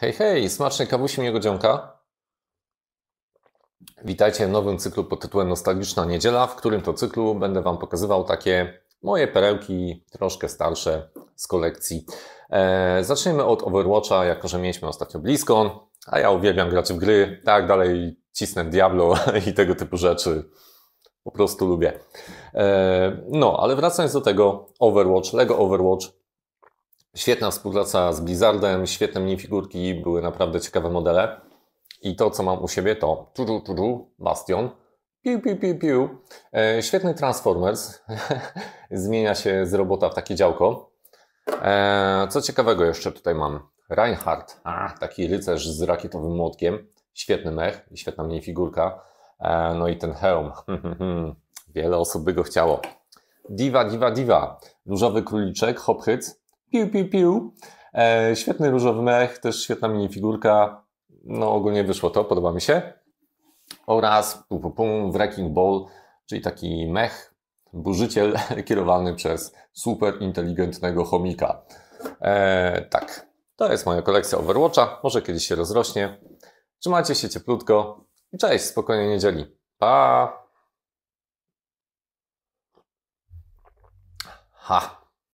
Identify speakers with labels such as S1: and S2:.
S1: Hej, hej, smaczny kawusi miłego dziąka. Witajcie w nowym cyklu pod tytułem Nostalgiczna Niedziela, w którym to cyklu będę Wam pokazywał takie moje perełki, troszkę starsze z kolekcji. Eee, zaczniemy od Overwatcha, jako że mieliśmy ostatnio blisko, a ja uwielbiam grać w gry, tak dalej cisnę Diablo i tego typu rzeczy. Po prostu lubię. Eee, no, ale wracając do tego, Overwatch, LEGO Overwatch Świetna współpraca z Blizzardem, świetne minifigurki, były naprawdę ciekawe modele. I to, co mam u siebie, to turu, turu, bastion, piu, piu, piu, piu. E, świetny Transformers. Zmienia się z robota w takie działko. E, co ciekawego jeszcze tutaj mam? Reinhardt, A, taki rycerz z rakietowym młotkiem. Świetny mech, świetna minifigurka. E, no i ten hełm. Wiele osób by go chciało. Diva diwa, diwa. Różowy króliczek, hophyc piu, piu, piu. E, świetny różowy mech, też świetna minifigurka. No ogólnie wyszło to, podoba mi się. Oraz pum, pum, pum, Wrecking Ball, czyli taki mech, burzyciel kierowany przez super inteligentnego chomika. E, tak, to jest moja kolekcja Overwatcha. Może kiedyś się rozrośnie. Trzymajcie się cieplutko. Cześć, spokojnej niedzieli. Pa! Ha!